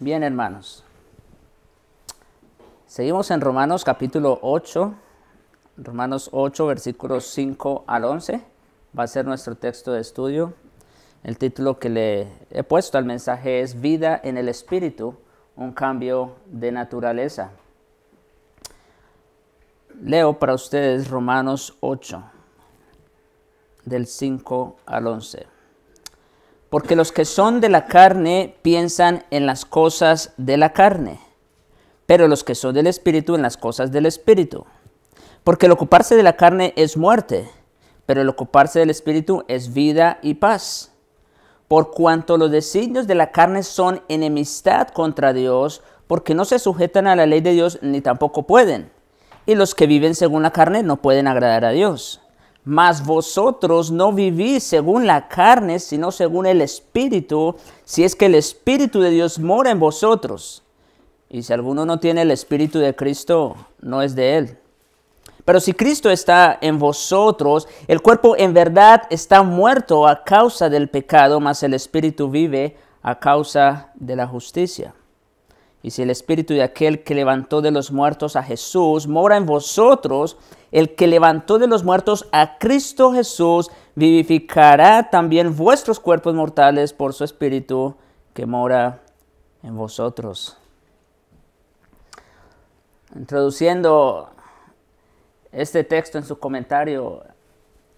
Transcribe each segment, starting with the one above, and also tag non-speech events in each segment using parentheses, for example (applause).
Bien, hermanos. Seguimos en Romanos capítulo 8, Romanos 8, versículos 5 al 11. Va a ser nuestro texto de estudio. El título que le he puesto al mensaje es Vida en el Espíritu, un cambio de naturaleza. Leo para ustedes Romanos 8, del 5 al 11. Porque los que son de la carne piensan en las cosas de la carne, pero los que son del Espíritu en las cosas del Espíritu. Porque el ocuparse de la carne es muerte, pero el ocuparse del Espíritu es vida y paz. Por cuanto los designios de la carne son enemistad contra Dios, porque no se sujetan a la ley de Dios ni tampoco pueden. Y los que viven según la carne no pueden agradar a Dios. Mas vosotros no vivís según la carne, sino según el Espíritu, si es que el Espíritu de Dios mora en vosotros. Y si alguno no tiene el Espíritu de Cristo, no es de él. Pero si Cristo está en vosotros, el cuerpo en verdad está muerto a causa del pecado, mas el Espíritu vive a causa de la justicia. Y si el espíritu de aquel que levantó de los muertos a Jesús mora en vosotros, el que levantó de los muertos a Cristo Jesús vivificará también vuestros cuerpos mortales por su espíritu que mora en vosotros. Introduciendo este texto en su comentario,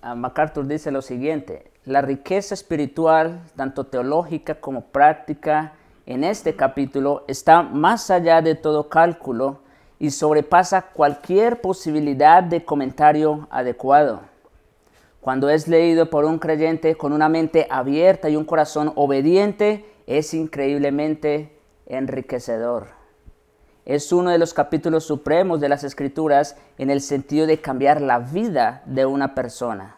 MacArthur dice lo siguiente, la riqueza espiritual, tanto teológica como práctica, en este capítulo está más allá de todo cálculo y sobrepasa cualquier posibilidad de comentario adecuado. Cuando es leído por un creyente con una mente abierta y un corazón obediente, es increíblemente enriquecedor. Es uno de los capítulos supremos de las Escrituras en el sentido de cambiar la vida de una persona.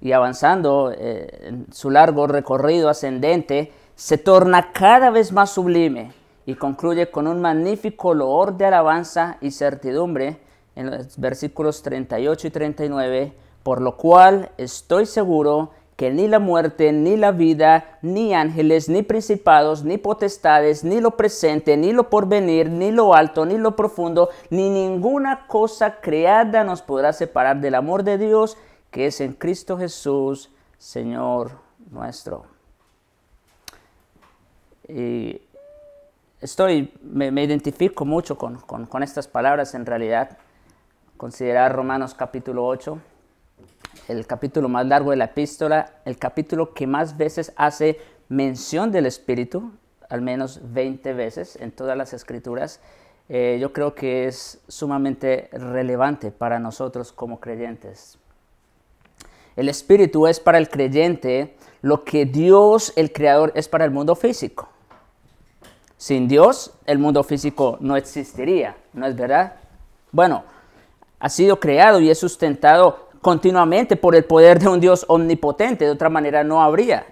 Y avanzando eh, en su largo recorrido ascendente, se torna cada vez más sublime y concluye con un magnífico loor de alabanza y certidumbre en los versículos 38 y 39, por lo cual estoy seguro que ni la muerte, ni la vida, ni ángeles, ni principados, ni potestades, ni lo presente, ni lo porvenir, ni lo alto, ni lo profundo, ni ninguna cosa creada nos podrá separar del amor de Dios que es en Cristo Jesús, Señor nuestro. Y estoy, me, identifico mucho con, estas palabras en realidad. Considerar Romanos capítulo 8, el capítulo más largo de la epístola, el capítulo que más veces hace mención del Espíritu, al menos 20 veces en todas las escrituras. Eh, yo creo que es sumamente relevante para nosotros como creyentes. El Espíritu es para el creyente lo que Dios, el Creador, es para el mundo físico. Sin Dios, el mundo físico no existiría, ¿no es verdad? Bueno, ha sido creado y es sustentado continuamente por el poder de un Dios omnipotente, de otra manera no habría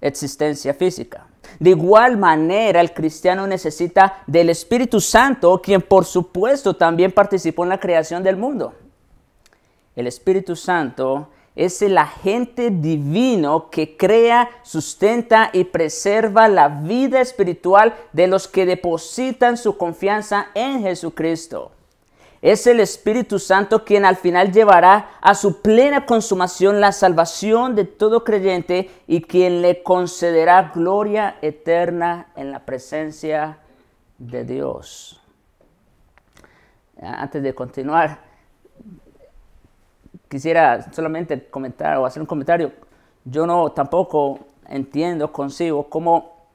existencia física. De igual manera, el cristiano necesita del Espíritu Santo, quien por supuesto también participó en la creación del mundo. El Espíritu Santo es el agente divino que crea, sustenta y preserva la vida espiritual de los que depositan su confianza en Jesucristo. Es el Espíritu Santo quien al final llevará a su plena consumación la salvación de todo creyente y quien le concederá gloria eterna en la presencia de Dios. Antes de continuar, quisiera solamente comentar o hacer un comentario. Yo no tampoco entiendo, consigo, cómo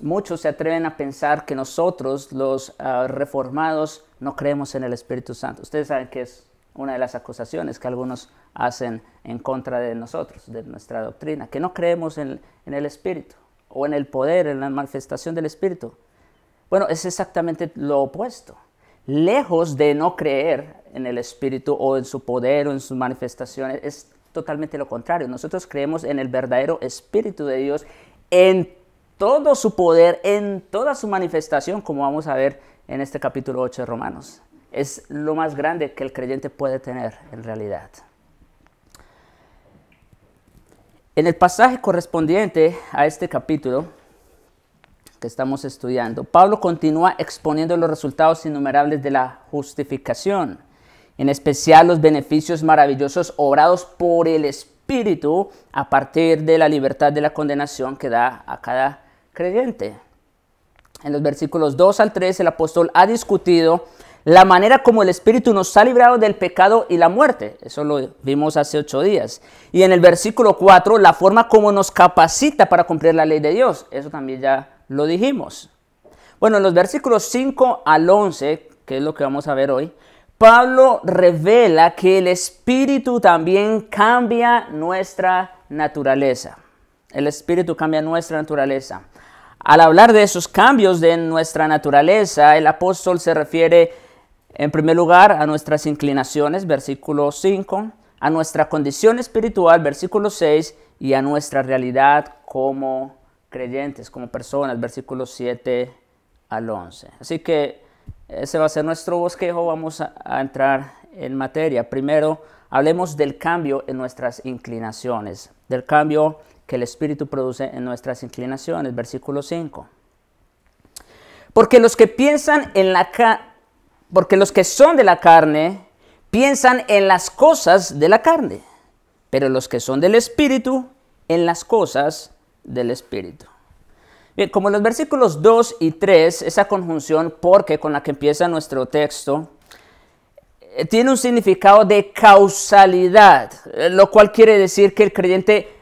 muchos se atreven a pensar que nosotros, los ah, reformados, no creemos en el Espíritu Santo. Ustedes saben que es una de las acusaciones que algunos hacen en contra de nosotros, de nuestra doctrina, que no creemos en el Espíritu o en el poder, en la manifestación del Espíritu. Bueno, es exactamente lo opuesto lejos de no creer en el Espíritu o en su poder o en sus manifestaciones, es totalmente lo contrario. Nosotros creemos en el verdadero Espíritu de Dios, en todo su poder, en toda su manifestación, como vamos a ver en este capítulo 8 de Romanos. Es lo más grande que el creyente puede tener en realidad. En el pasaje correspondiente a este capítulo, que estamos estudiando. Pablo continúa exponiendo los resultados innumerables de la justificación, en especial los beneficios maravillosos obrados por el Espíritu a partir de la libertad de la condenación que da a cada creyente. En los versículos 2 al 3 el apóstol ha discutido la manera como el Espíritu nos ha librado del pecado y la muerte. Eso lo vimos hace ocho días. Y en el versículo 4 la forma como nos capacita para cumplir la ley de Dios. Eso también ya lo dijimos. Bueno, en los versículos 5 al 11, que es lo que vamos a ver hoy, Pablo revela que el Espíritu también cambia nuestra naturaleza. El Espíritu cambia nuestra naturaleza. Al hablar de esos cambios de nuestra naturaleza, el apóstol se refiere en primer lugar a nuestras inclinaciones, versículo 5, a nuestra condición espiritual, versículo 6, y a nuestra realidad como creyentes, como personas, versículos 7 al 11. Así que ese va a ser nuestro bosquejo, vamos a, entrar en materia. Primero, hablemos del cambio en nuestras inclinaciones, del cambio que el Espíritu produce en nuestras inclinaciones, versículo 5. Porque los que piensan en la porque los que son de la carne piensan en las cosas de la carne, pero los que son del espíritu en las cosas del Espíritu. Bien, como en los versículos 2 y 3, esa conjunción porque con la que empieza nuestro texto, eh, tiene un significado de causalidad, eh, lo cual quiere decir que el creyente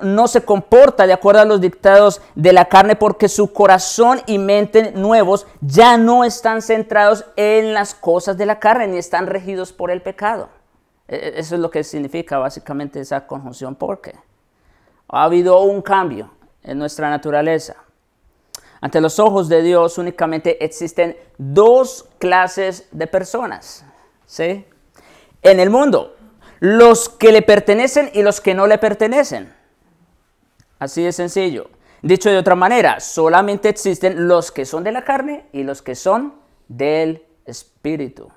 no se comporta de acuerdo a los dictados de la carne porque su corazón y mente nuevos ya no están centrados en las cosas de la carne ni están regidos por el pecado. E, e, eso es lo que significa básicamente esa conjunción porque ha habido un cambio en nuestra naturaleza. Ante los ojos de Dios únicamente existen dos clases de personas. ¿sí? En el mundo, los que le pertenecen y los que no le pertenecen. Así de sencillo. Dicho de otra manera, solamente existen los que son de la carne y los que son del espíritu.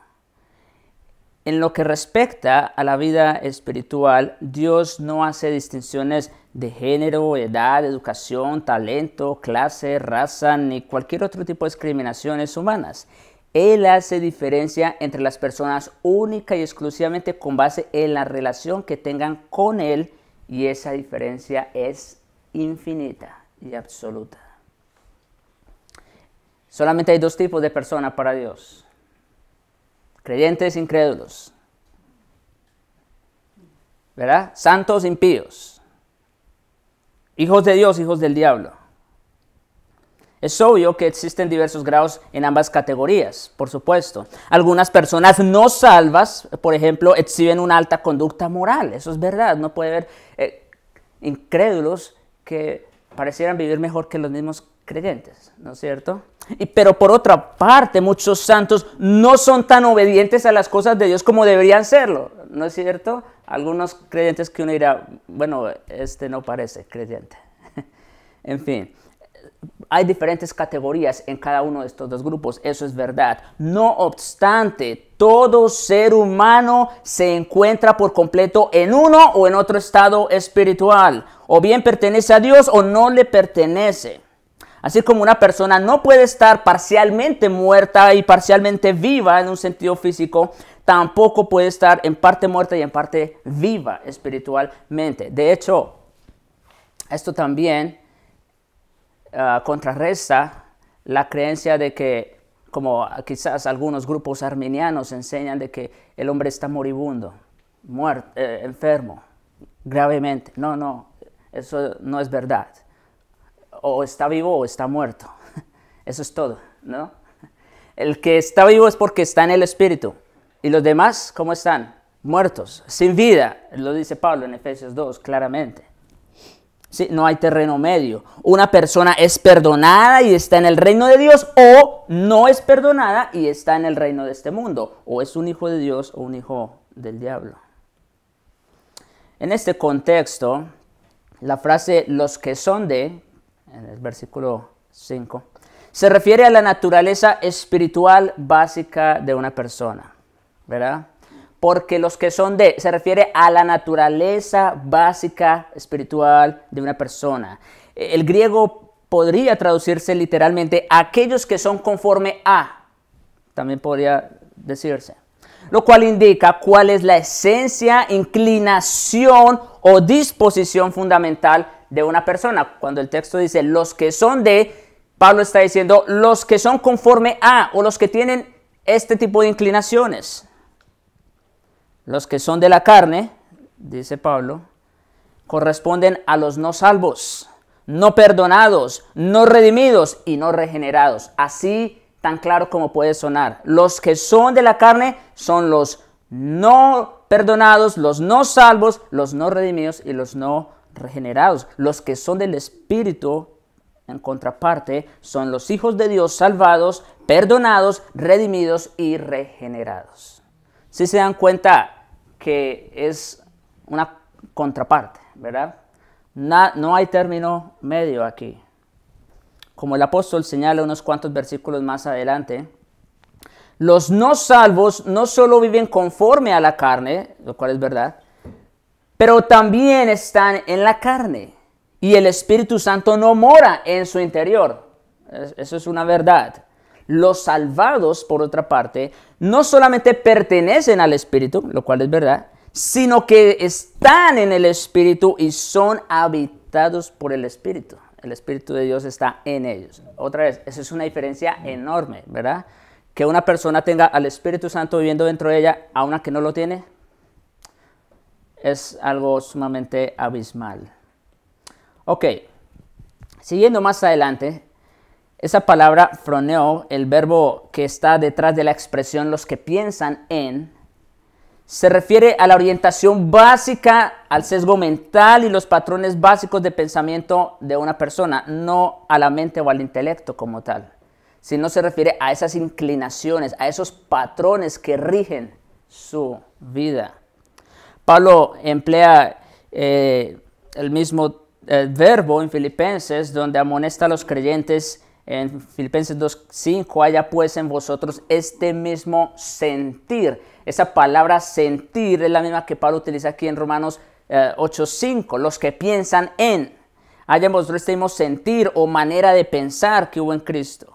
En lo que respecta a la vida espiritual, Dios no hace distinciones de género, edad, educación, talento, clase, raza, ni cualquier otro tipo de discriminaciones humanas. Él hace diferencia entre las personas única y exclusivamente con base en la relación que tengan con Él y esa diferencia es infinita y absoluta. Solamente hay dos tipos de personas para Dios creyentes incrédulos, ¿verdad? Santos impíos, hijos de Dios, hijos del diablo. Es obvio que existen diversos grados en ambas categorías, por supuesto. Algunas personas no salvas, por ejemplo, exhiben una alta conducta moral, eso es verdad, no puede haber eh, incrédulos que parecieran vivir mejor que los mismos creyentes, ¿no es cierto? Y, pero por otra parte, muchos santos no son tan obedientes a las cosas de Dios como deberían serlo, ¿no es cierto? Algunos creyentes que uno dirá, bueno, este no parece creyente. (laughs) en fin, hay diferentes categorías en cada uno de estos dos grupos, eso es verdad. No obstante, todo ser humano se encuentra por completo en uno o en otro estado espiritual, o bien pertenece a Dios o no le pertenece. Así como una persona no puede estar parcialmente muerta y parcialmente viva en un sentido físico, tampoco puede estar en parte muerta y en parte viva espiritualmente. De hecho, esto también ah, contrarresta la creencia de que, como quizás algunos grupos armenianos enseñan, de que el hombre está moribundo, muerto, eh, enfermo, gravemente. No, no, eso no es verdad o está vivo o está muerto. (laughs) Eso es todo, ¿no? El que está vivo es porque está en el Espíritu. ¿Y los demás cómo están? Muertos, sin vida. Lo dice Pablo en Efesios 2, claramente. Sí, no hay terreno medio. Una persona es perdonada y está en el reino de Dios o no es perdonada y está en el reino de este mundo. O es un hijo de Dios o un hijo del diablo. En este contexto, la frase los que son de en el versículo 5, se refiere a la naturaleza espiritual básica de una persona, ¿verdad? Porque los que son de, se refiere a la naturaleza básica espiritual de una persona. El griego podría traducirse literalmente aquellos que son conforme a, también podría decirse lo cual indica cuál es la esencia, inclinación o disposición fundamental de una persona. Cuando el texto dice los que son de, Pablo está diciendo los que son conforme a o los que tienen este tipo de inclinaciones. Los que son de la carne, dice Pablo, corresponden a los no salvos, no perdonados, no redimidos y no regenerados. Así tan claro como puede sonar. Los que son de la carne son los no perdonados, los no salvos, los no redimidos y los no regenerados. Los que son del Espíritu, en contraparte, son los hijos de Dios salvados, perdonados, redimidos y regenerados. Si se dan cuenta que es una contraparte, ¿verdad? No, no hay término medio aquí. Como el apóstol señala unos cuantos versículos más adelante, los no salvos no solo viven conforme a la carne, lo cual es verdad, pero también están en la carne y el Espíritu Santo no mora en su interior. Eso es una verdad. Los salvados, por otra parte, no solamente pertenecen al Espíritu, lo cual es verdad, sino que están en el Espíritu y son habitados por el Espíritu. El Espíritu de Dios está en ellos. Otra vez, eso es una diferencia enorme, ¿verdad? Que una persona tenga al Espíritu Santo viviendo dentro de ella, a una que no lo tiene, es algo sumamente abismal. Ok, siguiendo más adelante, esa palabra froneo, el verbo que está detrás de la expresión los que piensan en, se refiere a la orientación básica, al sesgo mental y los patrones básicos de pensamiento de una persona, no a la mente o al intelecto como tal, sino se refiere a esas inclinaciones, a esos patrones que rigen su vida. Pablo emplea eh, el mismo verbo en Filipenses, donde amonesta a los creyentes en Filipenses 2.5, haya pues en vosotros este mismo sentir. Esa palabra sentir es la misma que Pablo utiliza aquí en Romanos 8.5, eh, los que piensan en. Haya en vosotros este mismo sentir o manera de pensar que hubo en Cristo.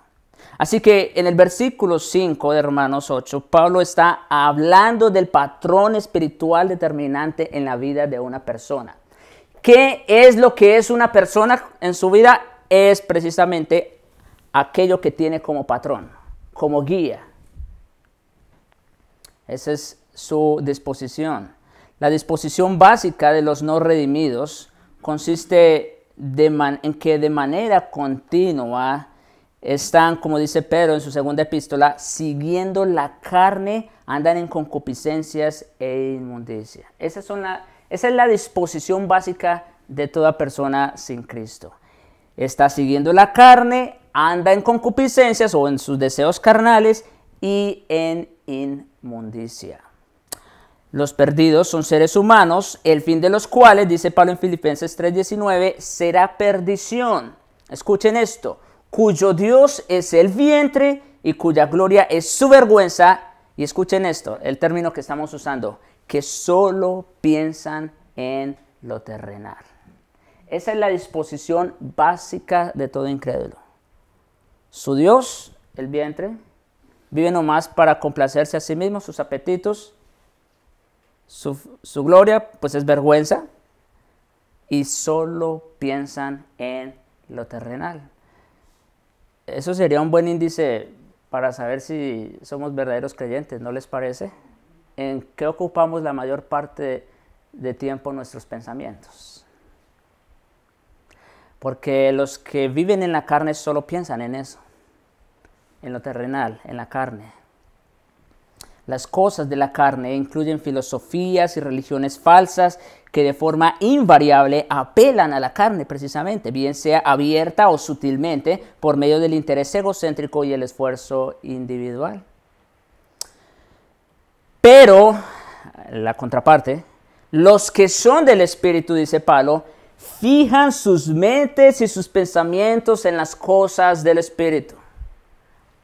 Así que en el versículo 5 de Romanos 8, Pablo está hablando del patrón espiritual determinante en la vida de una persona. ¿Qué es lo que es una persona en su vida? Es precisamente aquello que tiene como patrón, como guía. Esa es su disposición. La disposición básica de los no redimidos consiste en que de manera continua están, como dice Pedro en su segunda epístola, siguiendo la carne, andan en concupiscencias e inmundicia. Esa, es la disposición básica de toda persona sin Cristo. Está siguiendo la carne, anda en concupiscencias o en sus deseos carnales y en inmundicia. Los perdidos son seres humanos, el fin de los cuales, dice Pablo en Filipenses 3:19, será perdición. Escuchen esto cuyo Dios es el vientre y cuya gloria es su vergüenza. Y escuchen esto, el término que estamos usando, que solo piensan en lo terrenal. Esa es la disposición básica de todo incrédulo. Su Dios, el vientre, vive nomás para complacerse a sí mismo, sus apetitos. Su, su gloria, pues es vergüenza. Y solo piensan en lo terrenal. Eso sería un buen índice para saber si somos verdaderos creyentes, ¿no les parece? ¿En qué ocupamos la mayor parte de tiempo nuestros pensamientos? Porque los que viven en la carne solo piensan en eso, en lo terrenal, en la carne. Las cosas de la carne incluyen filosofías y religiones falsas que de forma invariable apelan a la carne precisamente, bien sea abierta o sutilmente, por medio del interés egocéntrico y el esfuerzo individual. Pero, la contraparte, los que son del Espíritu, dice Pablo, fijan sus mentes y sus pensamientos en las cosas del Espíritu.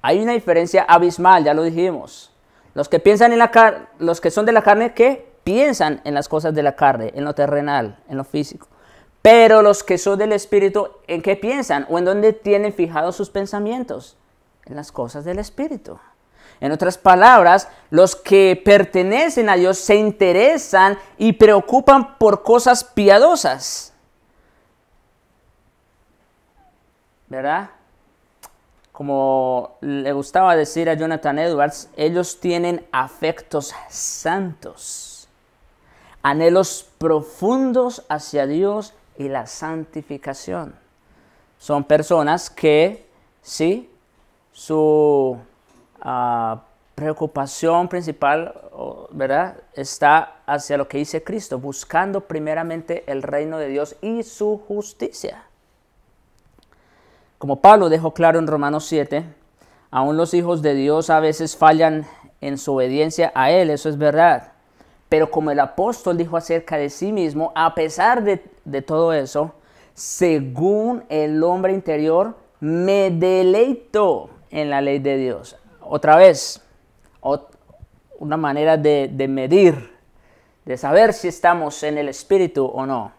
Hay una diferencia abismal, ya lo dijimos. Los que piensan en la los que son de la carne, ¿qué? Piensan en las cosas de la carne, en lo terrenal, en lo físico. Pero los que son del Espíritu, ¿en qué piensan? ¿O en dónde tienen fijados sus pensamientos? En las cosas del Espíritu. En otras palabras, los que pertenecen a Dios se interesan y preocupan por cosas piadosas. ¿Verdad? como le gustaba decir a Jonathan Edwards, ellos tienen afectos santos, anhelos profundos hacia Dios y la santificación. Son personas que, sí, su ah, preocupación principal, ¿verdad? Está hacia lo que dice Cristo, buscando primeramente el reino de Dios y su justicia. Como Pablo dejó claro en Romanos 7, aún los hijos de Dios a veces fallan en su obediencia a Él, eso es verdad. Pero como el apóstol dijo acerca de sí mismo, a pesar de, todo eso, según el hombre interior, me deleito en la ley de Dios. Otra vez, una manera de medir, de saber si estamos en el espíritu o no.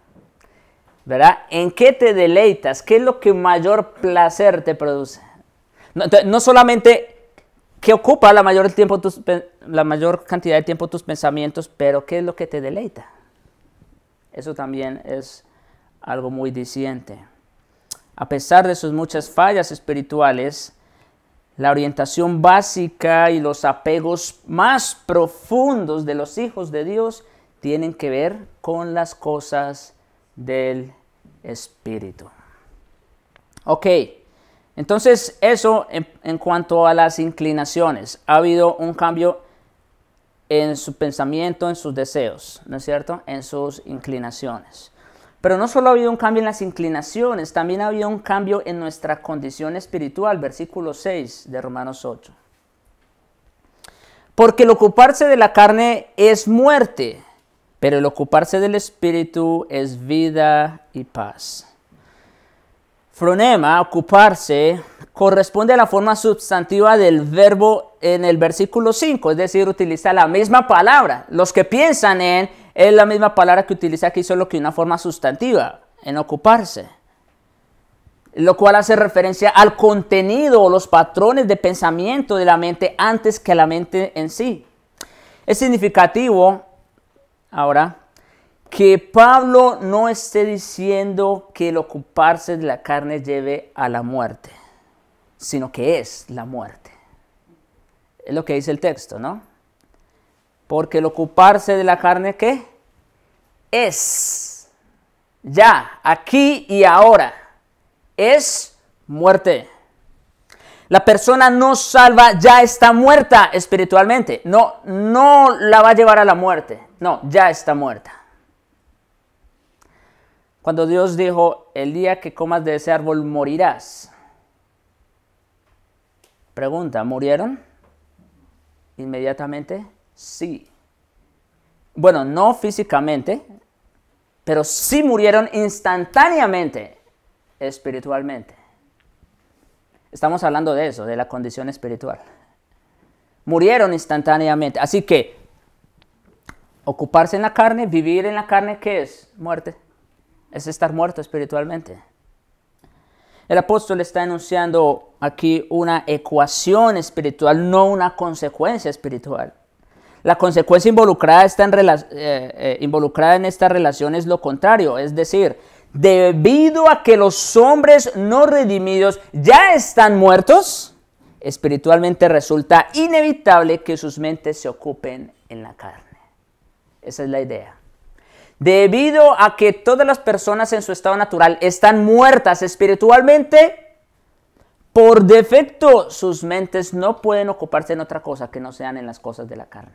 ¿verdad? ¿En qué te deleitas? ¿Qué es lo que mayor placer te produce? No, solamente qué ocupa la mayor, tiempo la mayor cantidad de tiempo tus pensamientos, pero qué es lo que te deleita. Eso también es algo muy disidente. A pesar de sus muchas fallas espirituales, la orientación básica y los apegos más profundos de los hijos de Dios tienen que ver con las cosas del Espíritu. Ok, entonces eso en, cuanto a las inclinaciones. Ha habido un cambio en su pensamiento, en sus deseos, ¿no es cierto? En sus inclinaciones. Pero no solo ha habido un cambio en las inclinaciones, también ha habido un cambio en nuestra condición espiritual, versículo 6 de Romanos 8. Porque el ocuparse de la carne es muerte, pero el ocuparse del espíritu es vida y paz. Fronema, ocuparse, corresponde a la forma sustantiva del verbo en el versículo 5, es decir, utiliza la misma palabra. Los que piensan en es la misma palabra que utiliza aquí, solo que una forma sustantiva, en ocuparse. Lo cual hace referencia al contenido o los patrones de pensamiento de la mente antes que la mente en sí. Es significativo ahora que Pablo no esté diciendo que el ocuparse de la carne lleve a la muerte, sino que es la muerte. Es lo que dice el texto, ¿no? Porque el ocuparse de la carne, ¿qué? Es. Ya, aquí y ahora. Es muerte. La persona no salva ya está muerta espiritualmente. No, no la va a llevar a la muerte. No, ya está muerta. Cuando Dios dijo, el día que comas de ese árbol morirás. Pregunta, ¿murieron? Inmediatamente, sí. Bueno, no físicamente, pero sí murieron instantáneamente, espiritualmente. Estamos hablando de eso, de la condición espiritual. Murieron instantáneamente. Así que ocuparse en la carne, vivir en la carne, ¿qué es? Muerte. Es estar muerto espiritualmente. El apóstol está enunciando aquí una ecuación espiritual, no una consecuencia espiritual. La consecuencia involucrada, está en eh, eh, involucrada en esta relación es lo contrario, es decir, debido a que los hombres no redimidos ya están muertos, espiritualmente resulta inevitable que sus mentes se ocupen en la carne. Esa es la idea. Debido a que todas las personas en su estado natural están muertas espiritualmente, por defecto sus mentes no pueden ocuparse en otra cosa que no sean en las cosas de la carne.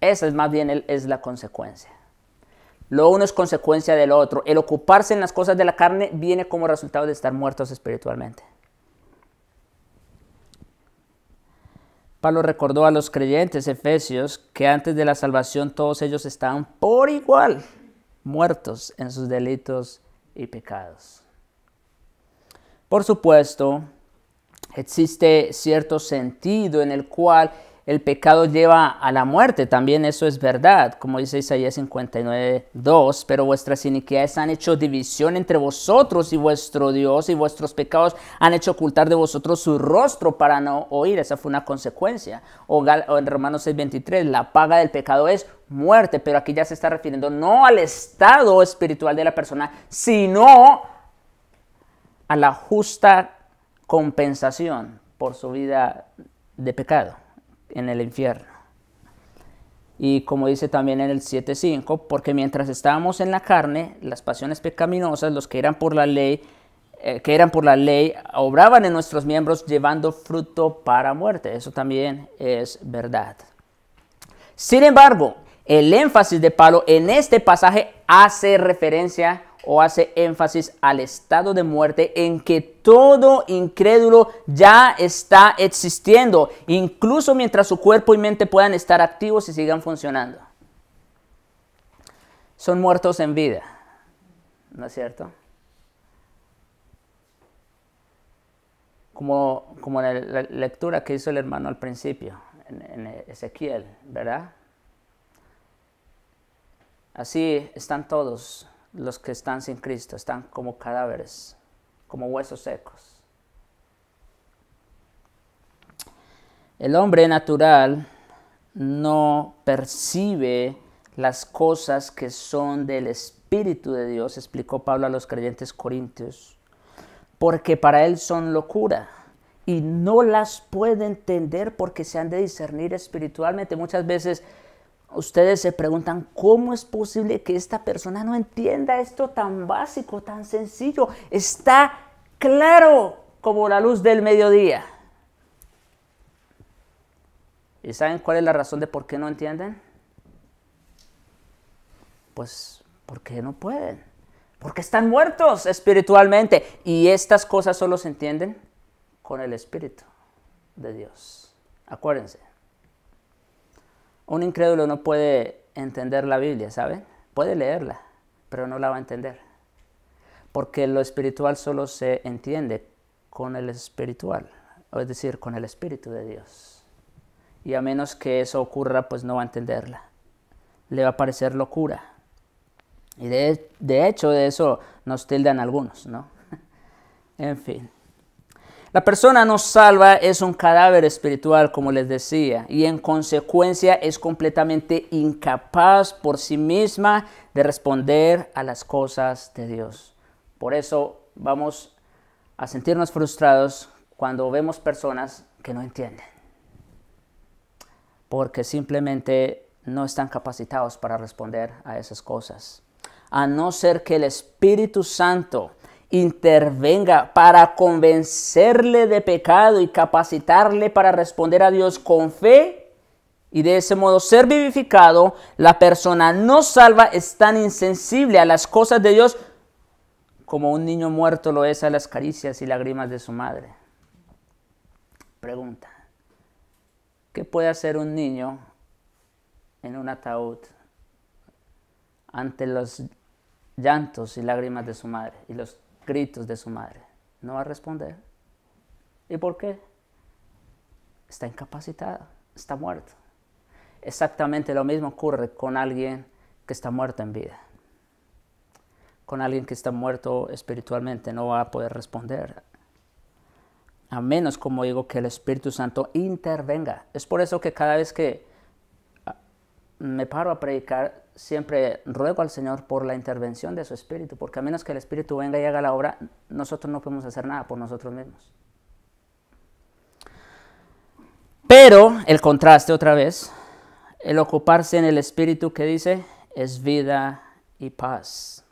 Esa es más bien es la consecuencia. Lo uno es consecuencia del otro. El ocuparse en las cosas de la carne viene como resultado de estar muertos espiritualmente. Pablo recordó a los creyentes efesios que antes de la salvación todos ellos estaban por igual muertos en sus delitos y pecados. Por supuesto, existe cierto sentido en el cual el pecado lleva a la muerte, también eso es verdad, como dice Isaías 59, 2, pero vuestras iniquidades han hecho división entre vosotros y vuestro Dios, y vuestros pecados han hecho ocultar de vosotros su rostro para no oír, esa fue una consecuencia. O, en Romanos 6, 23, la paga del pecado es muerte, pero aquí ya se está refiriendo no al estado espiritual de la persona, sino a la justa compensación por su vida de pecado en el infierno. Y como dice también en el 7.5, porque mientras estábamos en la carne, las pasiones pecaminosas, los que eran por la ley, eh, que eran por la ley, obraban en nuestros miembros llevando fruto para muerte. Eso también es verdad. Sin embargo, el énfasis de Palo en este pasaje hace referencia o hace énfasis al estado de muerte en que todo incrédulo ya está existiendo, incluso mientras su cuerpo y mente puedan estar activos y sigan funcionando. Son muertos en vida, ¿no es cierto? Como, como en la lectura que hizo el hermano al principio, en, en Ezequiel, ¿verdad? Así están todos los que están sin Cristo, están como cadáveres, como huesos secos. El hombre natural no percibe las cosas que son del Espíritu de Dios, explicó Pablo a los creyentes corintios, porque para él son locura y no las puede entender porque se han de discernir espiritualmente. Muchas veces ustedes se preguntan, ¿cómo es posible que esta persona no entienda esto tan básico, tan sencillo? Está claro como la luz del mediodía. ¿Y saben cuál es la razón de por qué no entienden? Pues porque no pueden, porque están muertos espiritualmente. Y estas cosas solo se entienden con el Espíritu de Dios. Acuérdense. Un incrédulo no puede entender la Biblia, ¿saben? Puede leerla, pero no la va a entender. Porque lo espiritual solo se entiende con el espiritual, es decir, con el Espíritu de Dios. Y a menos que eso ocurra, pues no va a entenderla. Le va a parecer locura. Y de, de hecho de eso nos tildan algunos, ¿no? (laughs) en fin. La persona no salva es un cadáver espiritual, como les decía, y en consecuencia es completamente incapaz por sí misma de responder a las cosas de Dios. Por eso vamos a sentirnos frustrados cuando vemos personas que no entienden, porque simplemente no están capacitados para responder a esas cosas, a no ser que el Espíritu Santo intervenga para convencerle de pecado y capacitarle para responder a Dios con fe y de ese modo ser vivificado, la persona no salva es tan insensible a las cosas de Dios como un niño muerto lo es a las caricias y lágrimas de su madre. Pregunta, ¿qué puede hacer un niño en un ataúd ante los llantos y lágrimas de su madre y los gritos de su madre. No va a responder. ¿Y por qué? Está incapacitada, está muerto. Exactamente lo mismo ocurre con alguien que está muerto en vida. Con alguien que está muerto espiritualmente no va a poder responder. A menos, como digo, que el Espíritu Santo intervenga. Es por eso que cada vez que ah, me paro a predicar, siempre ruego al Señor por la intervención de su Espíritu, porque a menos que el Espíritu venga y haga la obra, nosotros no podemos hacer nada por nosotros mismos. Pero el contraste otra vez, el ocuparse en el Espíritu que dice es vida y paz.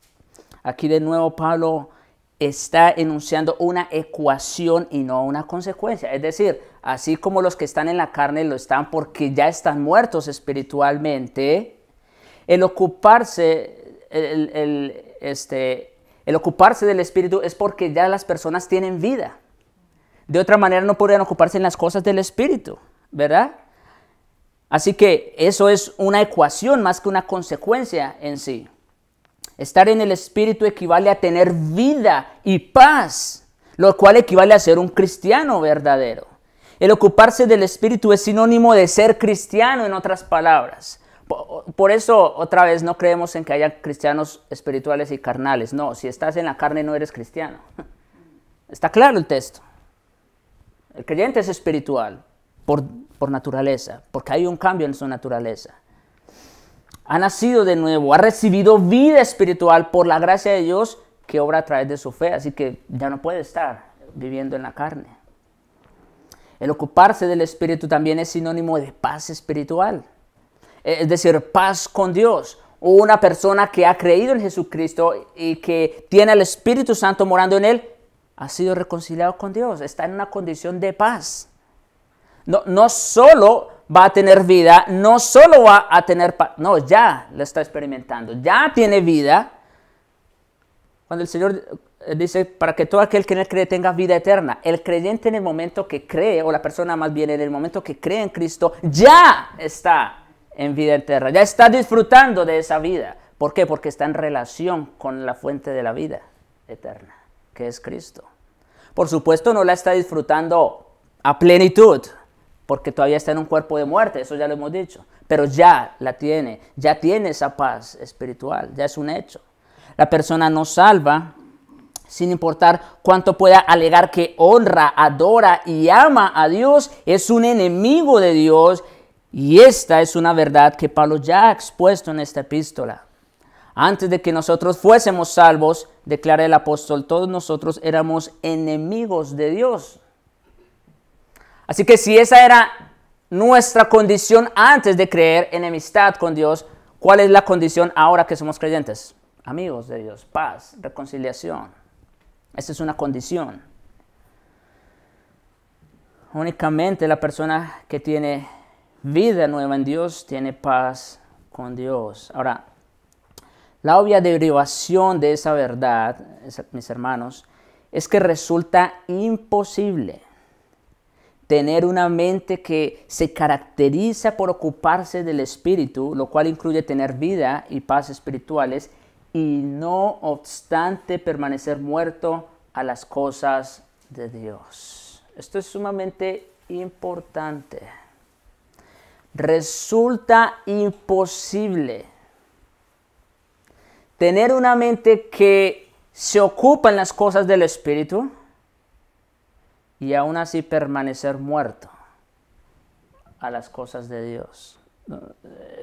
Aquí de nuevo Pablo está enunciando una ecuación y no una consecuencia. Es decir, así como los que están en la carne lo están porque ya están muertos espiritualmente, el ocuparse, este, el ocuparse del Espíritu es porque ya las personas tienen vida. De otra manera no podrían ocuparse en las cosas del Espíritu, ¿verdad? Así que eso es una ecuación más que una consecuencia en sí. Estar en el Espíritu equivale a tener vida y paz, lo cual equivale a ser un cristiano verdadero. El ocuparse del Espíritu es sinónimo de ser cristiano, en otras palabras por eso, otra vez, no creemos en que haya cristianos espirituales y carnales. No, si estás en la carne no eres cristiano. (laughs) Está claro el texto. El creyente es espiritual por, naturaleza, porque hay un cambio en su naturaleza. Ha nacido de nuevo, ha recibido vida espiritual por la gracia de Dios que obra a través de su fe, así que ya no puede estar viviendo en la carne. El ocuparse del espíritu también es sinónimo de paz espiritual. Eh, es decir, paz con Dios. Una persona que ha creído en Jesucristo y que tiene al Espíritu Santo morando en él, ha sido reconciliado con Dios, está en una condición de paz. No, no solo va a tener vida, no solo va a tener paz, no, ya lo está experimentando, ya tiene vida. Cuando el Señor eh, dice, para que todo aquel que en él cree tenga vida eterna, el creyente en el momento que cree, o la persona más bien en el momento que cree en Cristo, ya está en vida eterna. Ya está disfrutando de esa vida. ¿Por qué? Porque está en relación con la fuente de la vida eterna, que es Cristo. Por supuesto no la está disfrutando a plenitud, porque todavía está en un cuerpo de muerte, eso ya lo hemos dicho, pero ya la tiene, ya tiene esa paz espiritual, ya es un hecho. La persona no salva sin importar cuánto pueda alegar que honra, adora y ama a Dios, es un enemigo de Dios y esta es una verdad que Pablo ya ha expuesto en esta epístola. Antes de que nosotros fuésemos salvos, declara el apóstol, todos nosotros éramos enemigos de Dios. Así que si esa era nuestra condición antes de creer enemistad con Dios, ¿cuál es la condición ahora que somos creyentes? Amigos de Dios, paz, reconciliación. Esa es una condición. Únicamente la persona que tiene vida nueva en Dios, tiene paz con Dios. Ahora, la obvia derivación de esa verdad, mis hermanos, es que resulta imposible tener una mente que se caracteriza por ocuparse del espíritu, lo cual incluye tener vida y paz espirituales, y no obstante permanecer muerto a las cosas de Dios. Esto es sumamente importante resulta imposible tener una mente que se ocupa en las cosas del espíritu y aún así permanecer muerto a las cosas de Dios.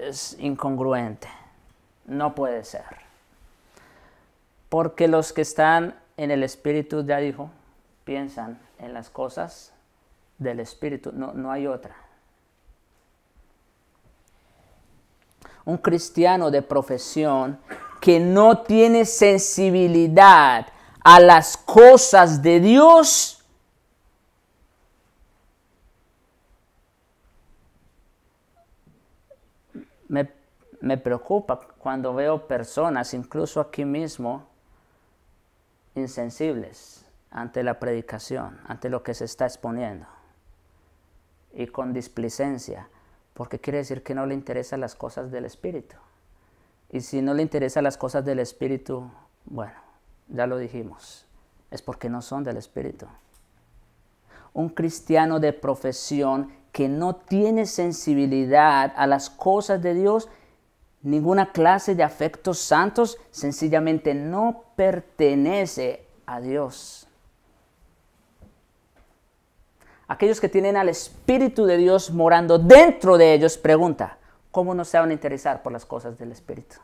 Es incongruente. No puede ser. Porque los que están en el espíritu, ya dijo, piensan en las cosas del espíritu. No, no hay otra. un cristiano de profesión que no tiene sensibilidad a las cosas de Dios, me, preocupa cuando veo personas, incluso aquí mismo, insensibles ante la predicación, ante lo que se está exponiendo, y con displicencia porque quiere decir que no le interesan las cosas del espíritu. Y si no le interesan las cosas del espíritu, bueno, ya lo dijimos, es porque no son del espíritu. Un cristiano de profesión que no tiene sensibilidad a las cosas de Dios, ninguna clase de afectos santos, sencillamente no pertenece a Dios aquellos que tienen al Espíritu de Dios morando dentro de ellos, pregunta, ¿cómo no se van a interesar por las cosas del Espíritu?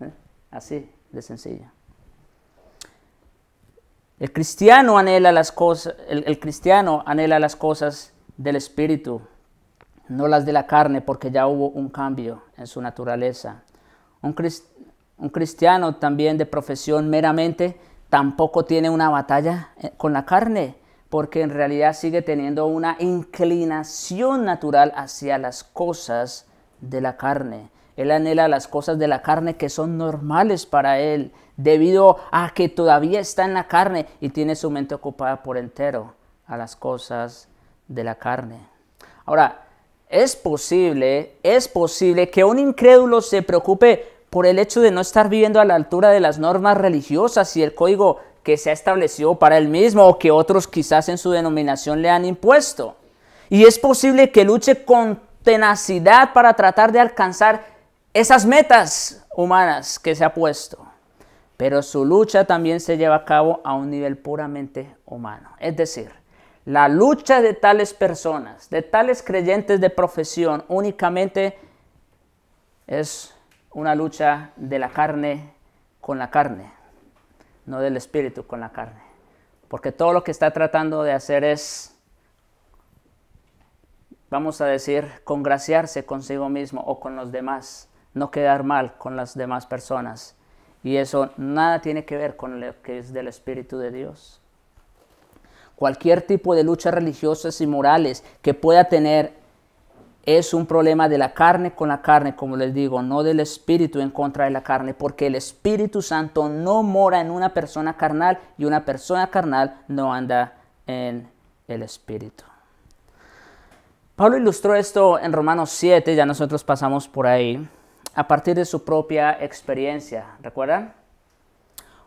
¿Eh? Así de sencillo. El cristiano anhela las cosas, el, cristiano las cosas del Espíritu, no las de la carne, porque ya hubo un cambio en su naturaleza. Un, un cristiano también de profesión meramente tampoco tiene una batalla eh, con la carne porque en realidad sigue teniendo una inclinación natural hacia las cosas de la carne. Él anhela las cosas de la carne que son normales para él, debido a que todavía está en la carne y tiene su mente ocupada por entero a las cosas de la carne. Ahora, es posible, es posible que un incrédulo se preocupe por el hecho de no estar viviendo a la altura de las normas religiosas y el código que se ha establecido para él mismo o que otros quizás en su denominación le han impuesto. Y es posible que luche con tenacidad para tratar de alcanzar esas metas humanas que se ha puesto. Pero su lucha también se lleva a cabo a un nivel puramente humano. Es decir, la lucha de tales personas, de tales creyentes de profesión, únicamente es una lucha de la carne con la carne no del espíritu con la carne. Porque todo lo que está tratando de hacer es, vamos a decir, congraciarse consigo mismo o con los demás, no quedar mal con las demás personas. Y eso nada tiene que ver con lo que es del Espíritu de Dios. Cualquier tipo de luchas religiosas y morales que pueda tener es un problema de la carne con la carne, como les digo, no del espíritu en contra de la carne, porque el Espíritu Santo no mora en una persona carnal y una persona carnal no anda en el espíritu. Pablo ilustró esto en Romanos 7, ya nosotros pasamos por ahí, a partir de su propia experiencia, ¿recuerdan?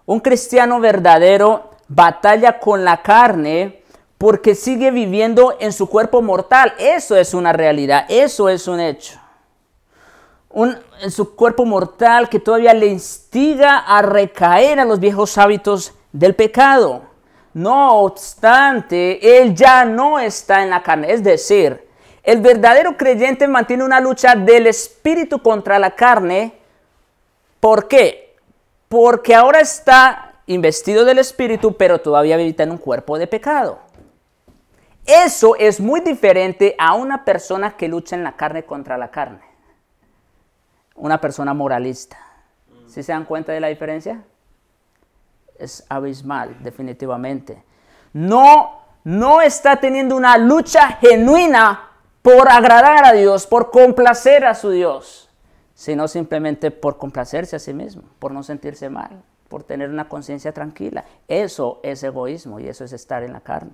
Un cristiano verdadero batalla con la carne porque sigue viviendo en su cuerpo mortal. Eso es una realidad, eso es un hecho. en su cuerpo mortal que todavía le instiga a recaer a los viejos hábitos del pecado. No obstante, él ya no está en la carne. Es decir, el verdadero creyente mantiene una lucha del espíritu contra la carne. ¿Por qué? Porque ahora está investido del espíritu, pero todavía habita en un cuerpo de pecado. Eso es muy diferente a una persona que lucha en la carne contra la carne. Una persona moralista. ¿Sí se dan cuenta de la diferencia? Es abismal, definitivamente. No, no está teniendo una lucha genuina por agradar a Dios, por complacer a su Dios, sino simplemente por complacerse a sí mismo, por no sentirse mal, por tener una conciencia tranquila. Eso es egoísmo y eso es estar en la carne.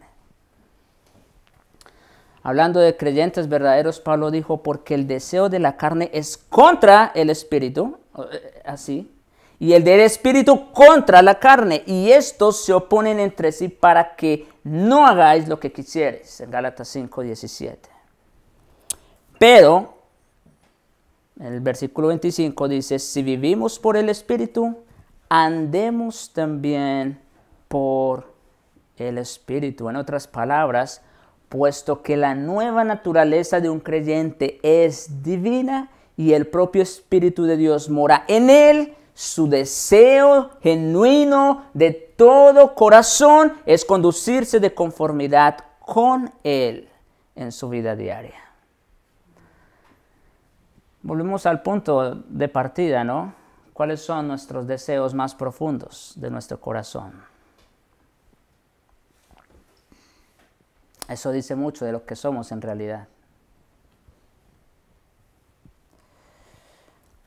Hablando de creyentes verdaderos, Pablo dijo, porque el deseo de la carne es contra el espíritu, eh, así, y el del espíritu contra la carne, y estos se oponen entre sí para que no hagáis lo que quisieres, en Gálatas 5, 17. Pero, en el versículo 25 dice, si vivimos por el espíritu, andemos también por el espíritu. En otras palabras, puesto que la nueva naturaleza de un creyente es divina y el propio Espíritu de Dios mora en él, su deseo genuino de todo corazón es conducirse de conformidad con él en su vida diaria. Volvemos al punto de partida, ¿no? ¿Cuáles son nuestros deseos más profundos de nuestro corazón? Eso dice mucho de lo que somos en realidad.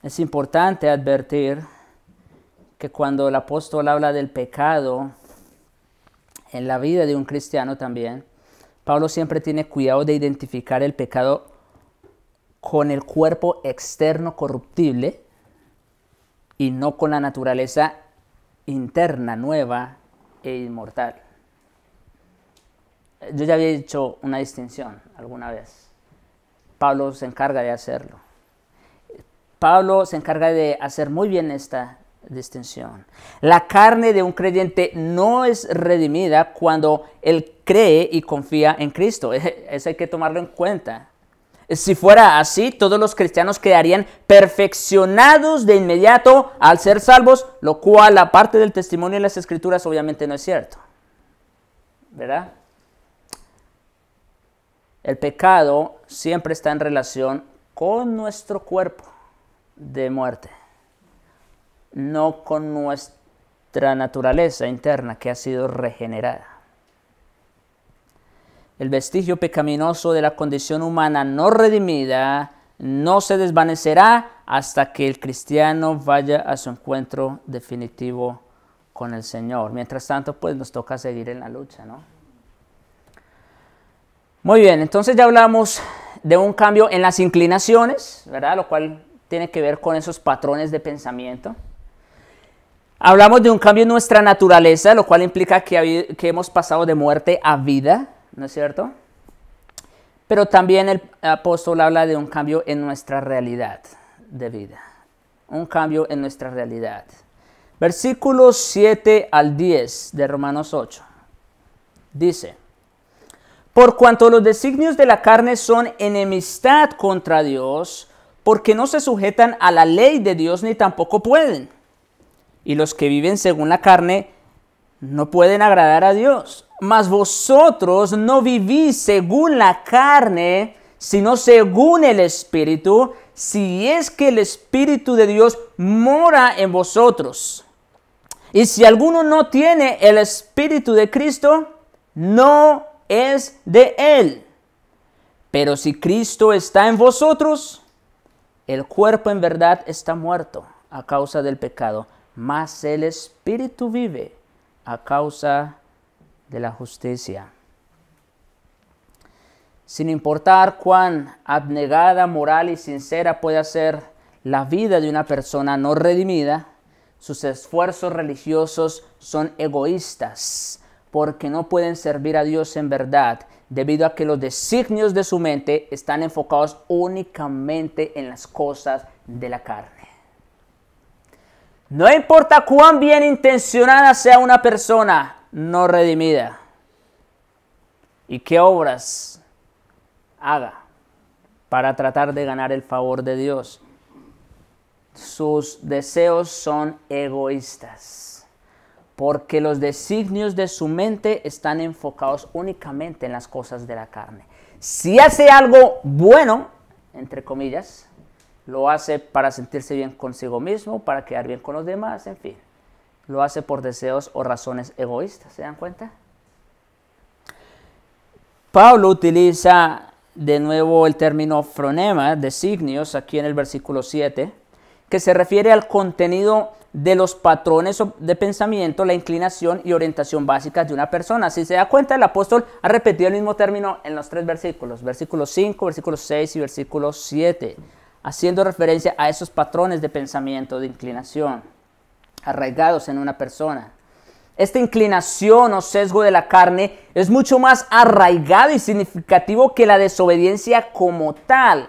Es importante advertir que cuando el apóstol habla del pecado en la vida de un cristiano también, Pablo siempre tiene cuidado de identificar el pecado con el cuerpo externo corruptible y no con la naturaleza interna nueva e inmortal. Yo ya había hecho una distinción alguna vez. Pablo se encarga de hacerlo. Pablo se encarga de hacer muy bien esta distinción. La carne de un creyente no es redimida cuando él cree y confía en Cristo. (laughs) Eso hay que tomarlo en cuenta. Si fuera así, todos los cristianos quedarían perfeccionados de inmediato al ser salvos, lo cual, aparte del testimonio y las escrituras, obviamente no es cierto. ¿Verdad? El pecado siempre está en relación con nuestro cuerpo de muerte, no con nuestra naturaleza interna que ha sido regenerada. El vestigio pecaminoso de la condición humana no redimida no se desvanecerá hasta que el cristiano vaya a su encuentro definitivo con el Señor. Mientras tanto, pues nos toca seguir en la lucha, ¿no? Muy bien, entonces ya hablamos de un cambio en las inclinaciones, ¿verdad? Lo cual tiene que ver con esos patrones de pensamiento. Hablamos de un cambio en nuestra naturaleza, lo cual implica que, hemos pasado de muerte a vida, ¿no es cierto? Pero también el apóstol habla de un cambio en nuestra realidad de vida, un cambio en nuestra realidad. Versículos 7 al 10 de Romanos 8 dice, por cuanto los designios de la carne son enemistad contra Dios, porque no se sujetan a la ley de Dios ni tampoco pueden. Y los que viven según la carne no pueden agradar a Dios. Mas vosotros no vivís según la carne, sino según el Espíritu, si es que el Espíritu de Dios mora en vosotros. Y si alguno no tiene el Espíritu de Cristo, no es de Él. Pero si Cristo está en vosotros, el cuerpo en verdad está muerto a causa del pecado, mas el espíritu vive a causa de la justicia. Sin importar cuán abnegada, moral y sincera pueda ser la vida de una persona no redimida, sus esfuerzos religiosos son egoístas, porque no pueden servir a Dios en verdad, debido a que los designios de su mente están enfocados únicamente en las cosas de la carne. No importa cuán bien intencionada sea una persona no redimida y qué obras haga para tratar de ganar el favor de Dios, sus deseos son egoístas porque los designios de su mente están enfocados únicamente en las cosas de la carne. Si hace algo bueno, entre comillas, lo hace para sentirse bien consigo mismo, para quedar bien con los demás, en fin. Lo hace por deseos o razones egoístas, ¿se dan cuenta? Pablo utiliza de nuevo el término fronema, designios, aquí en el versículo 7, que se refiere al contenido de los patrones de pensamiento, la inclinación y orientación básicas de una persona. Si se da cuenta, el apóstol ha repetido el mismo término en los tres versículos, versículo 5, versículo 6 y versículo 7, haciendo referencia a esos patrones de pensamiento, de inclinación, arraigados en una persona. Esta inclinación o sesgo de la carne es mucho más arraigado y significativo que la desobediencia como tal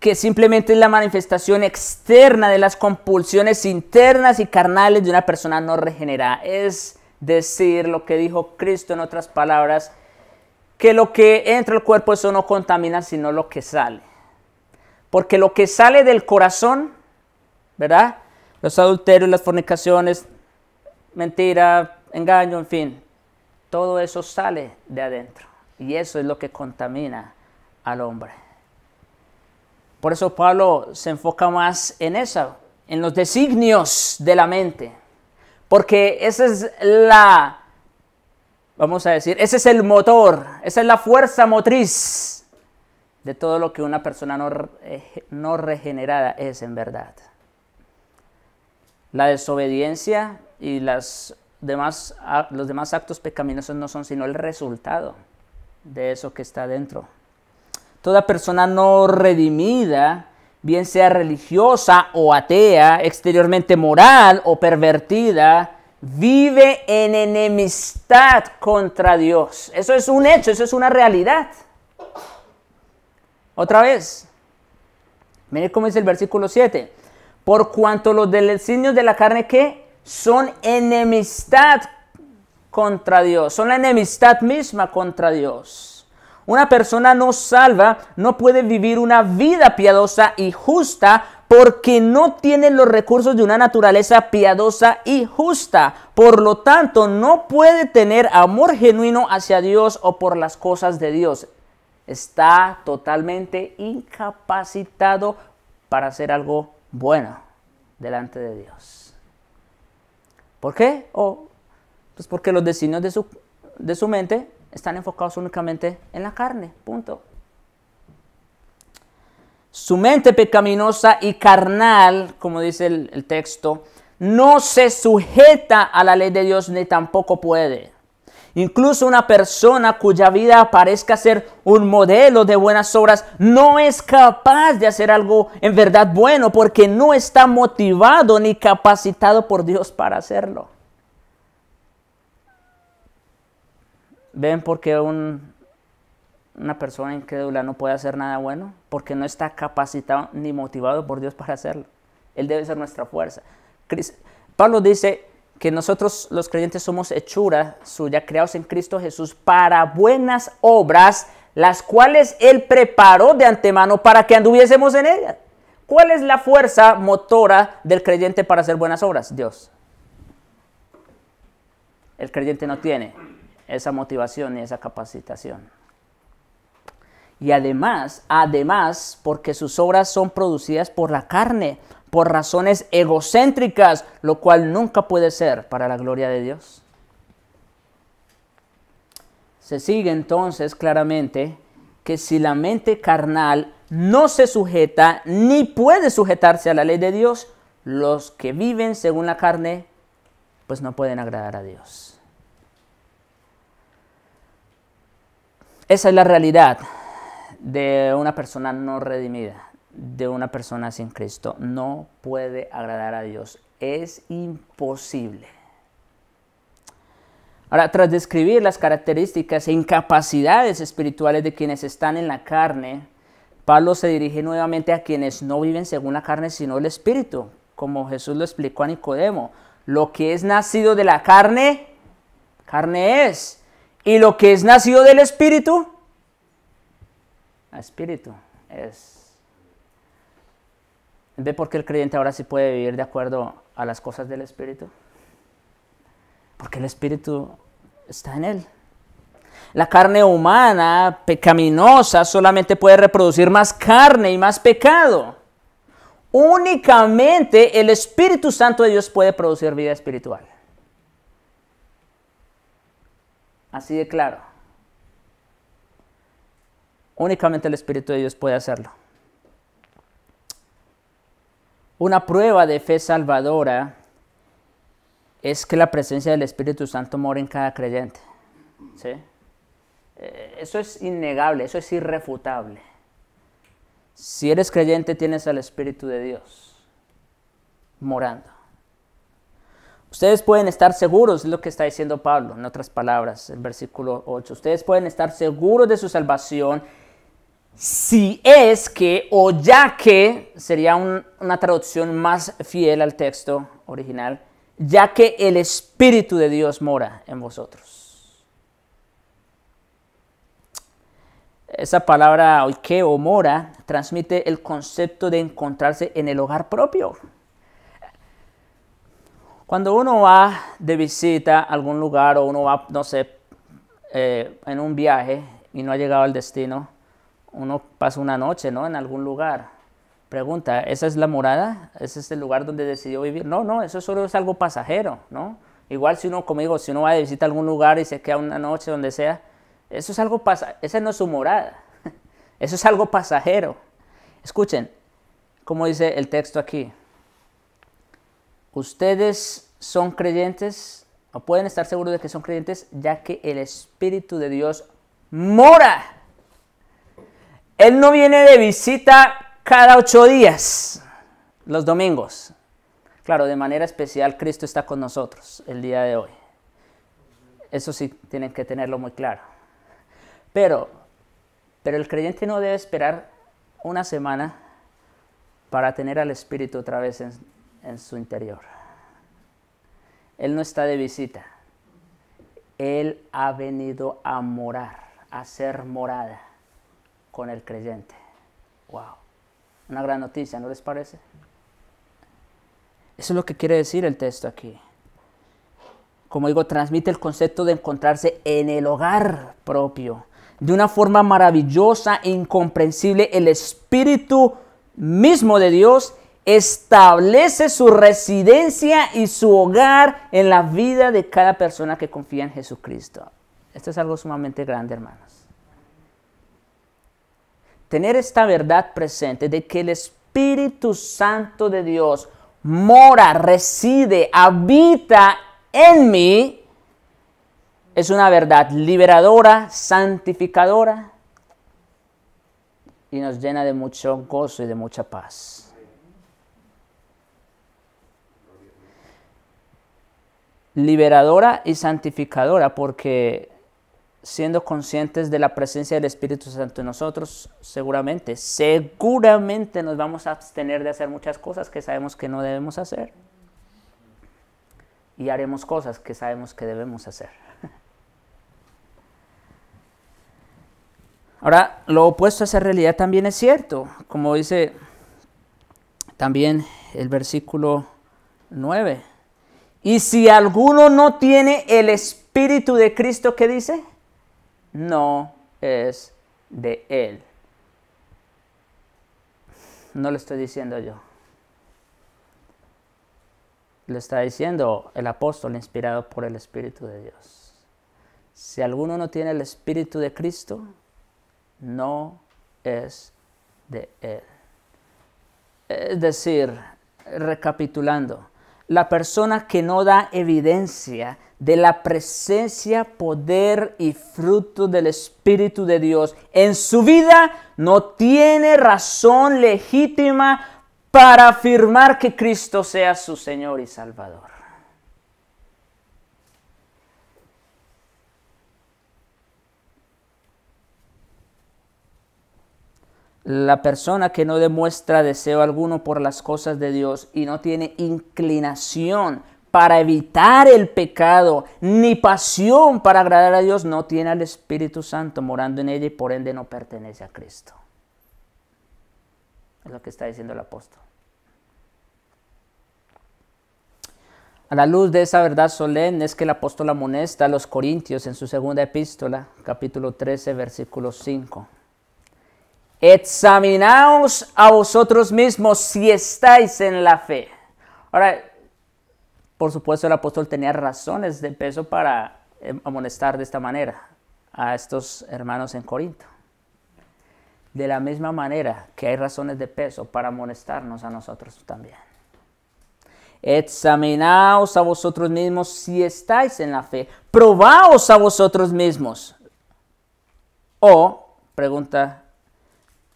que simplemente es la manifestación externa de las compulsiones internas y carnales de una persona no regenerada. Es decir, lo que dijo Cristo en otras palabras, que lo que entra al cuerpo eso no contamina, sino lo que sale. Porque lo que sale del corazón, ¿verdad? Los adulterios, las fornicaciones, mentira, engaño, en fin, todo eso sale de adentro. Y eso es lo que contamina al hombre. Por eso Pablo se enfoca más en eso, en los designios de la mente. Porque esa es la, vamos a decir, ese es el motor, esa es la fuerza motriz de todo lo que una persona no, eh, no regenerada es en verdad. La desobediencia y demás, los demás actos pecaminosos no son sino el resultado de eso que está dentro Toda persona no redimida, bien sea religiosa o atea, exteriormente moral o pervertida, vive en enemistad contra Dios. Eso es un hecho, eso es una realidad. Otra vez, miren cómo dice el versículo 7. Por cuanto los designios de la carne que son enemistad contra Dios, son la enemistad misma contra Dios. Una persona no salva no puede vivir una vida piadosa y justa porque no tiene los recursos de una naturaleza piadosa y justa. Por lo tanto, no puede tener amor genuino hacia Dios o por las cosas de Dios. Está totalmente incapacitado para hacer algo bueno delante de Dios. ¿Por qué? pues porque los designios de su, de su mente están enfocados únicamente en la carne, punto. Su mente pecaminosa y carnal, como dice el, el texto, no se sujeta a la ley de Dios ni tampoco puede. Incluso una persona cuya vida parezca ser un modelo de buenas obras no es capaz de hacer algo en verdad bueno porque no está motivado ni capacitado por Dios para hacerlo. ¿Ven por qué una persona incrédula no puede hacer nada bueno? Porque no está capacitado ni motivado por Dios para hacerlo. Él debe ser nuestra fuerza. Pablo dice que nosotros los creyentes somos hechura suya, creados en Cristo Jesús para buenas obras, las cuales Él preparó de antemano para que anduviésemos en ellas. ¿Cuál es la fuerza motora del creyente para hacer buenas obras? Dios. El creyente no tiene esa motivación y esa capacitación. Y además, además, porque sus obras son producidas por la carne, por razones egocéntricas, lo cual nunca puede ser para la gloria de Dios. Se sigue entonces claramente que si la mente carnal no se sujeta ni puede sujetarse a la ley de Dios, los que viven según la carne, pues no pueden agradar a Dios. Esa es la realidad de una persona no redimida, de una persona sin Cristo. No puede agradar a Dios. Es imposible. Ahora, tras describir las características e incapacidades espirituales de quienes están en la carne, Pablo se dirige nuevamente a quienes no viven según la carne, sino el espíritu, como Jesús lo explicó a Nicodemo. Lo que es nacido de la carne, carne es. Y lo que es nacido del Espíritu, ah, Espíritu, es... ¿Ve por qué el creyente ahora sí puede vivir de acuerdo a las cosas del Espíritu? Porque el Espíritu está en él. La carne humana, pecaminosa, solamente puede reproducir más carne y más pecado. Únicamente el Espíritu Santo de Dios puede producir vida espiritual. Así de claro. Únicamente el Espíritu de Dios puede hacerlo. Una prueba de fe salvadora es que la presencia del Espíritu Santo mora en cada creyente. ¿sí? Eh, eso es innegable, eso es irrefutable. Si eres creyente tienes al Espíritu de Dios morando. Ustedes pueden estar seguros, es lo que está diciendo Pablo, en otras palabras, el versículo 8. Ustedes pueden estar seguros de su salvación si es que o ya que, sería una traducción más fiel al texto original, ya que el Espíritu de Dios mora en vosotros. Esa palabra que o mora transmite el concepto de encontrarse en el hogar propio. Cuando uno va de visita a algún lugar o uno va, no sé, eh, en un viaje y no ha llegado al destino, uno pasa una noche, ¿no? En algún lugar. Pregunta, ¿esa es la morada? ¿Ese es el lugar donde decidió vivir? No, no, eso solo es algo pasajero, ¿no? Igual si uno, conmigo, si uno va de visita a algún lugar y se queda una noche, donde sea, eso es algo pasajero, esa no es su morada, (laughs) eso es algo pasajero. Escuchen, como dice el texto aquí, ustedes son creyentes o pueden estar seguros de que son creyentes ya que el Espíritu de Dios mora. Él no viene de visita cada ocho días, los domingos. Claro, de manera especial Cristo está con nosotros el día de hoy. Eso sí, tienen que tenerlo muy claro. Pero, pero el creyente no debe esperar una semana para tener al Espíritu otra vez en, en su interior. Él no está de visita. Él ha venido a morar, a ser morada con el creyente. ¡Wow! Una gran noticia, ¿no les parece? Eso es lo que quiere decir el texto aquí. Como digo, transmite el concepto de encontrarse en el hogar propio. De una forma maravillosa, e incomprensible, el Espíritu mismo de Dios establece su residencia y su hogar en la vida de cada persona que confía en Jesucristo. Esto es algo sumamente grande, hermanos. Tener esta verdad presente de que el Espíritu Santo de Dios mora, reside, habita en mí, es una verdad liberadora, santificadora y nos llena de mucho gozo y de mucha paz. liberadora y santificadora, porque siendo conscientes de la presencia del Espíritu Santo en nosotros, seguramente, seguramente nos vamos a abstener de hacer muchas cosas que sabemos que no debemos hacer. Y haremos cosas que sabemos que debemos hacer. (laughs) Ahora, lo opuesto a esa realidad también es cierto, como dice también el versículo 9. Y si alguno no tiene el Espíritu de Cristo, ¿qué dice? No es de Él. No lo estoy diciendo yo. Lo está diciendo el apóstol inspirado por el Espíritu de Dios. Si alguno no tiene el Espíritu de Cristo, no es de Él. Es decir, recapitulando, la persona que no da evidencia de la presencia, poder y fruto del Espíritu de Dios en su vida no tiene razón legítima para afirmar que Cristo sea su Señor y Salvador. La persona que no demuestra deseo alguno por las cosas de Dios y no tiene inclinación para evitar el pecado, ni pasión para agradar a Dios, no tiene al Espíritu Santo morando en ella y por ende no pertenece a Cristo. Es lo que está diciendo el apóstol. A la luz de esa verdad solemne es que el apóstol amonesta a los corintios en su segunda epístola, capítulo 13, versículo 5 examinaos a vosotros mismos si estáis en la fe. Ahora, por supuesto, el apóstol tenía razones de peso para em, amonestar de esta manera a estos hermanos en Corinto. De la misma manera que hay razones de peso para amonestarnos a nosotros también. Examinaos a vosotros mismos si estáis en la fe. Probaos a vosotros mismos. O, pregunta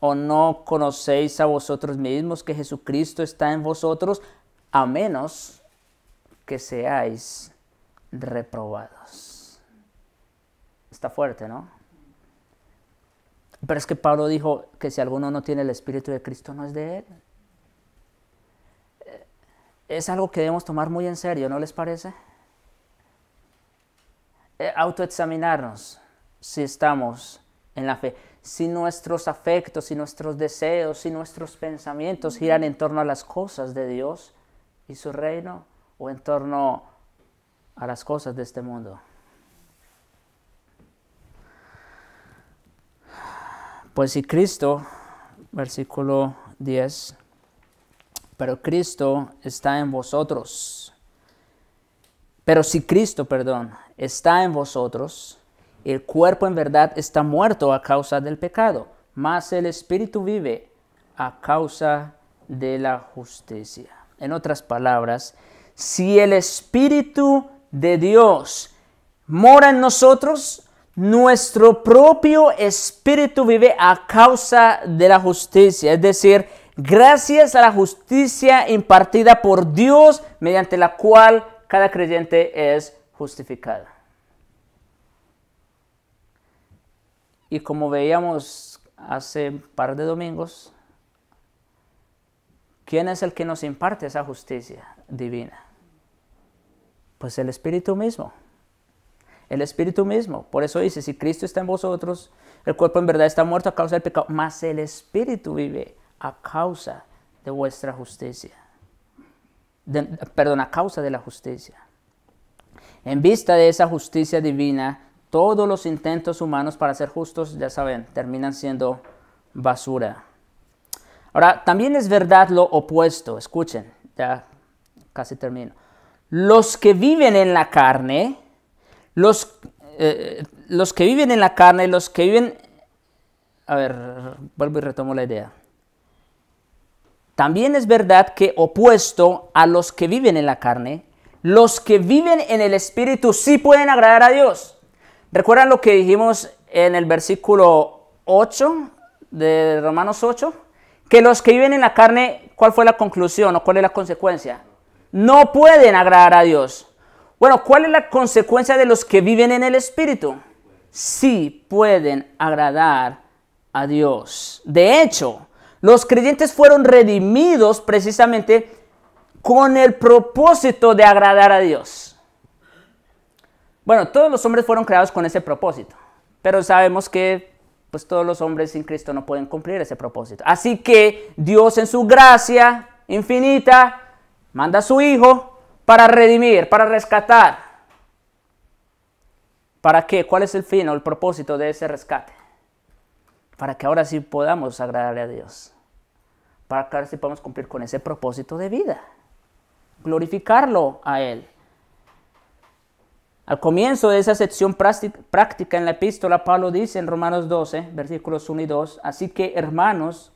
¿O no conocéis a vosotros mismos que Jesucristo está en vosotros, a menos que seáis reprobados? Está fuerte, ¿no? Pero es que Pablo dijo que si alguno no tiene el Espíritu de Cristo, no es de él. Eh, es algo que debemos tomar muy en serio, ¿no les parece? Eh, autoexaminarnos si estamos en la fe si nuestros afectos, si nuestros deseos, si nuestros pensamientos giran en torno a las cosas de Dios y su reino o en torno a las cosas de este mundo. Pues si Cristo, versículo 10, pero Cristo está en vosotros. Pero si Cristo, perdón, está en vosotros, el cuerpo en verdad está muerto a causa del pecado, mas el espíritu vive a causa de la justicia. En otras palabras, si el espíritu de Dios mora en nosotros, nuestro propio espíritu vive a causa de la justicia, es decir, gracias a la justicia impartida por Dios mediante la cual cada creyente es justificado. Y como veíamos hace un par de domingos, ¿quién es el que nos imparte esa justicia divina? Pues el Espíritu mismo. El Espíritu mismo. Por eso dice, si Cristo está en vosotros, el cuerpo en verdad está muerto a causa del pecado, mas el Espíritu vive a causa de vuestra justicia. perdón, a causa de la justicia. En vista de esa justicia divina, todos los intentos humanos para ser justos, ya saben, terminan siendo basura. Ahora, también es verdad lo opuesto. Escuchen, ya casi termino. Los que viven en la carne, los, eh, eh, los que viven en la carne, los que viven... A ver, vuelvo y retomo la idea. También es verdad que opuesto a los que viven en la carne, los que viven en el Espíritu sí pueden agradar a Dios. ¿Recuerdan lo que dijimos en el versículo 8 de Romanos 8? Que los que viven en la carne, ¿cuál fue la conclusión o cuál es la consecuencia? No pueden agradar a Dios. Bueno, ¿cuál es la consecuencia de los que viven en el Espíritu? Sí pueden agradar a Dios. De hecho, los creyentes fueron redimidos precisamente con el propósito de agradar a Dios. Bueno, todos los hombres fueron creados con ese propósito, pero sabemos que pues todos los hombres sin Cristo no pueden cumplir ese propósito. Así que Dios en su gracia infinita manda a su Hijo para redimir, para rescatar. ¿Para qué? ¿Cuál es el fin o el propósito de ese rescate? Para que ahora sí podamos agradarle a Dios. Para que ahora sí podamos cumplir con ese propósito de vida. Glorificarlo a Él. Al comienzo de esa sección práctica en la epístola, Pablo dice en Romanos 12, versículos 1 y 2, así que hermanos,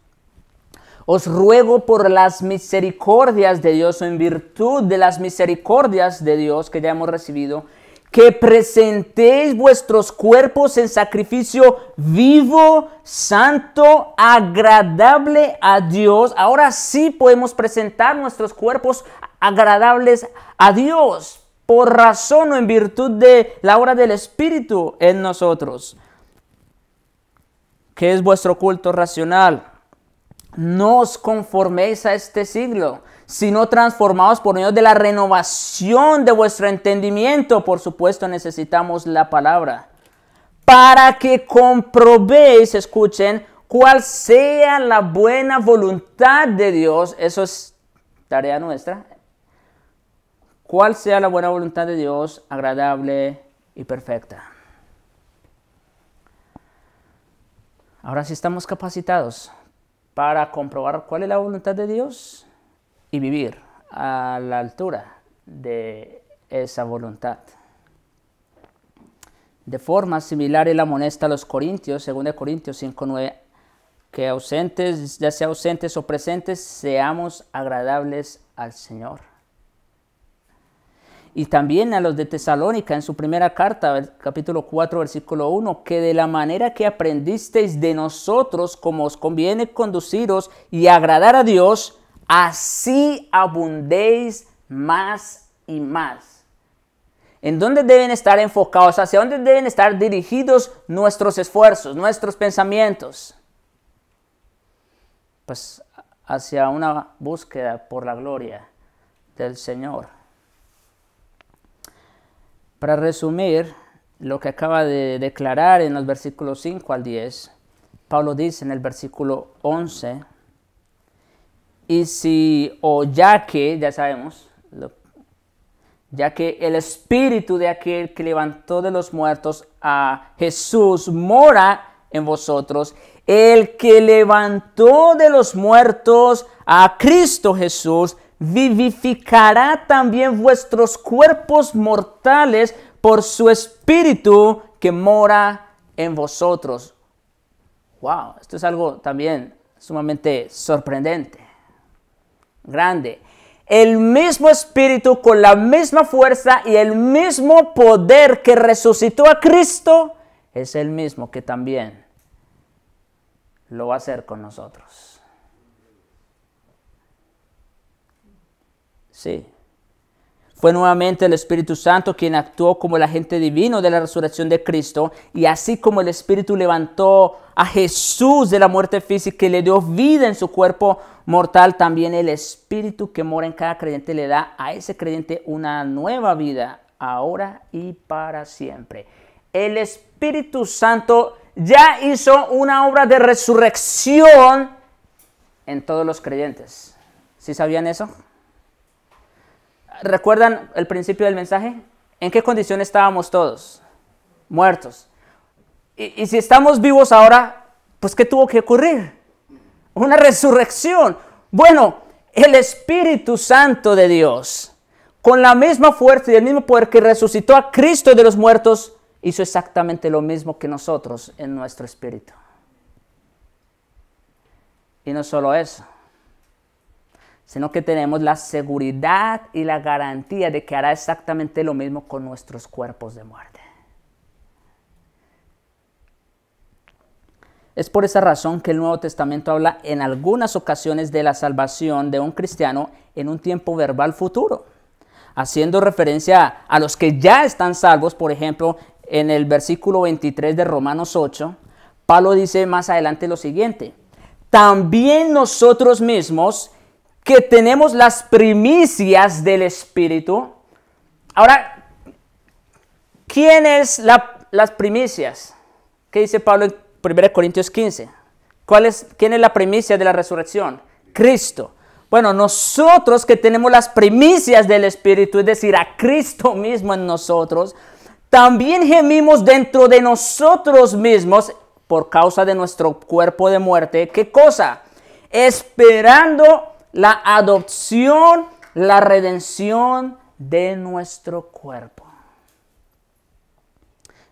os ruego por las misericordias de Dios o en virtud de las misericordias de Dios que ya hemos recibido, que presentéis vuestros cuerpos en sacrificio vivo, santo, agradable a Dios. Ahora sí podemos presentar nuestros cuerpos agradables a Dios por razón o en virtud de la obra del Espíritu en nosotros, que es vuestro culto racional. No os conforméis a este siglo, sino transformados por medio de la renovación de vuestro entendimiento. Por supuesto, necesitamos la palabra. Para que comprobéis, escuchen, cuál sea la buena voluntad de Dios. Eso es tarea nuestra, cuál sea la buena voluntad de Dios, agradable y perfecta. Ahora sí estamos capacitados para comprobar cuál es la voluntad de Dios y vivir a la altura de esa voluntad. De forma similar, la amonesta a los corintios, 2 Corintios 5.9, que ausentes, ya sea ausentes o presentes, seamos agradables al Señor y también a los de Tesalónica en su primera carta, capítulo 4, versículo 1, que de la manera que aprendisteis de nosotros, como os conviene conduciros y agradar a Dios, así abundéis más y más. ¿En dónde deben estar enfocados? ¿Hacia dónde deben estar dirigidos nuestros esfuerzos, nuestros pensamientos? Pues hacia una búsqueda por la gloria del Señor. Para resumir lo que acaba de declarar en los versículos 5 al 10, Pablo dice en el versículo 11, y si o ya que, ya sabemos, ya que el espíritu de aquel que levantó de los muertos a Jesús mora en vosotros, el que levantó de los muertos a Cristo Jesús vivificará también vuestros cuerpos mortales por su espíritu que mora en vosotros. Wow, esto es algo también sumamente sorprendente, grande. El mismo espíritu con la misma fuerza y el mismo poder que resucitó a Cristo es el mismo que también lo va a hacer con nosotros. Sí. Fue nuevamente el Espíritu Santo quien actuó como el agente divino de la resurrección de Cristo y así como el Espíritu levantó a Jesús de la muerte física y le dio vida en su cuerpo mortal, también el Espíritu que mora en cada creyente le da a ese creyente una nueva vida ahora y para siempre. El Espíritu Santo ya hizo una obra de resurrección en todos los creyentes. ¿Sí sabían eso? ¿Recuerdan el principio del mensaje? ¿En qué condición estábamos todos? Muertos. Y, si estamos vivos ahora, pues ¿qué tuvo que ocurrir? Una resurrección. Bueno, el Espíritu Santo de Dios, con la misma fuerza y el mismo poder que resucitó a Cristo de los muertos, hizo exactamente lo mismo que nosotros en nuestro espíritu. Y no solo eso, sino que tenemos la seguridad y la garantía de que hará exactamente lo mismo con nuestros cuerpos de muerte. Es por esa razón que el Nuevo Testamento habla en algunas ocasiones de la salvación de un cristiano en un tiempo verbal futuro, haciendo referencia a los que ya están salvos, por ejemplo, en el versículo 23 de Romanos 8, Pablo dice más adelante lo siguiente, también nosotros mismos, que tenemos las primicias del Espíritu. Ahora, ¿quién es las primicias? ¿Qué dice Pablo en 1 Corintios 15? ¿Cuál es, ¿Quién es la primicia de la resurrección? Cristo. Bueno, nosotros que tenemos las primicias del Espíritu, es decir, a Cristo mismo en nosotros, también gemimos dentro de nosotros mismos por causa de nuestro cuerpo de muerte. ¿Qué cosa? Esperando la adopción, la redención de nuestro cuerpo.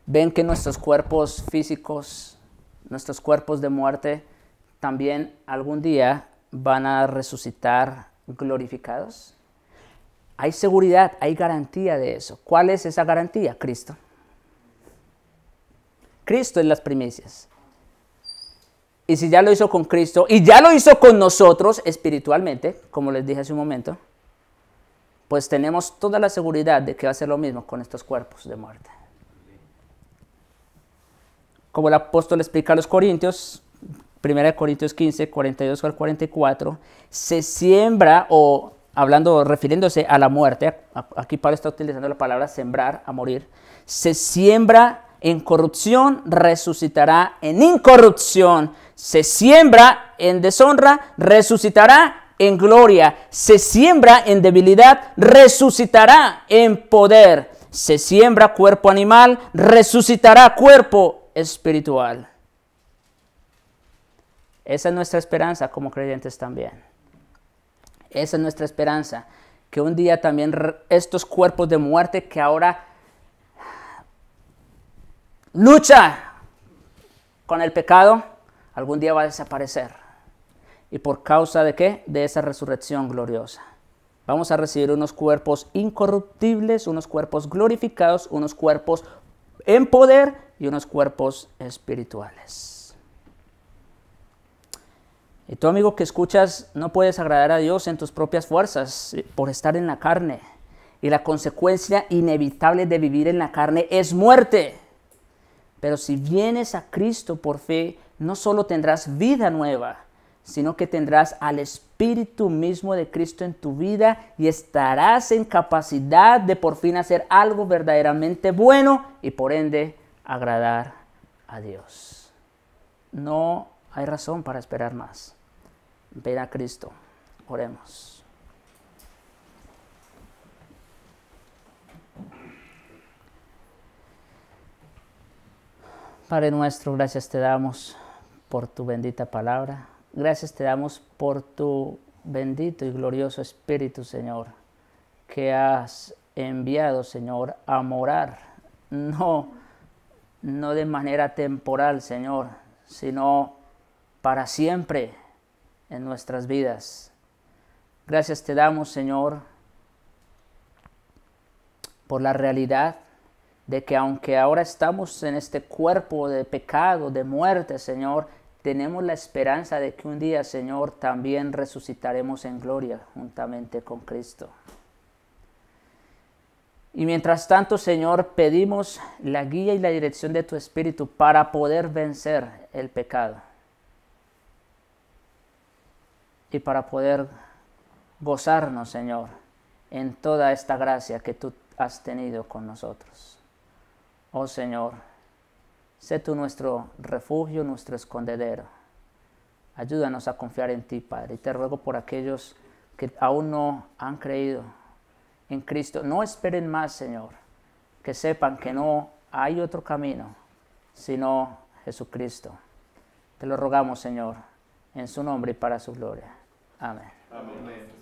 Ven que nuestros cuerpos físicos, nuestros cuerpos de muerte, también algún día van a resucitar glorificados. Hay seguridad, hay garantía de eso. ¿Cuál es esa garantía? Cristo. Cristo es las primicias. Y si ya lo hizo con Cristo y ya lo hizo con nosotros espiritualmente, como les dije hace un momento, pues tenemos toda la seguridad de que va a ser lo mismo con estos cuerpos de muerte. Como el apóstol explica a los Corintios, 1 Corintios 15, 42 al 44, se siembra o hablando, refiriéndose a la muerte, aquí Pablo está utilizando la palabra sembrar, a morir, se siembra en corrupción, resucitará en incorrupción, se siembra en deshonra, resucitará en gloria. Se siembra en debilidad, resucitará en poder. Se siembra cuerpo animal, resucitará cuerpo espiritual. Esa es nuestra esperanza como creyentes también. Esa es nuestra esperanza. Que un día también estos cuerpos de muerte que ahora lucha con el pecado, algún día va a desaparecer. ¿Y por causa de qué? De esa resurrección gloriosa. Vamos a recibir unos cuerpos incorruptibles, unos cuerpos glorificados, unos cuerpos en poder y unos cuerpos espirituales. Y tú, amigo que escuchas, no puedes agradar a Dios en tus propias fuerzas por estar en la carne. Y la consecuencia inevitable de vivir en la carne es muerte. Pero si vienes a Cristo por fe, no solo tendrás vida nueva, sino que tendrás al Espíritu mismo de Cristo en tu vida y estarás en capacidad de por fin hacer algo verdaderamente bueno y por ende agradar a Dios. No hay razón para esperar más. Ven a Cristo. Oremos. Padre nuestro, gracias te damos por tu bendita palabra. Gracias te damos por tu bendito y glorioso Espíritu, Señor, que has enviado, Señor, a morar, no, no de manera temporal, Señor, sino para siempre en nuestras vidas. Gracias te damos, Señor, por la realidad de que aunque ahora estamos en este cuerpo de pecado, de muerte, Señor, tenemos la esperanza de que un día, Señor, también resucitaremos en gloria juntamente con Cristo. Y mientras tanto, Señor, pedimos la guía y la dirección de tu Espíritu para poder vencer el pecado y para poder gozarnos, Señor, en toda esta gracia que tú has tenido con nosotros. Oh Señor, sé tú nuestro refugio, nuestro escondedero. Ayúdanos a confiar en ti, Padre. Y te ruego por aquellos que aún no han creído en Cristo. No esperen más, Señor. Que sepan que no hay otro camino sino Jesucristo. Te lo rogamos, Señor, en su nombre y para su gloria. Amén. Amén.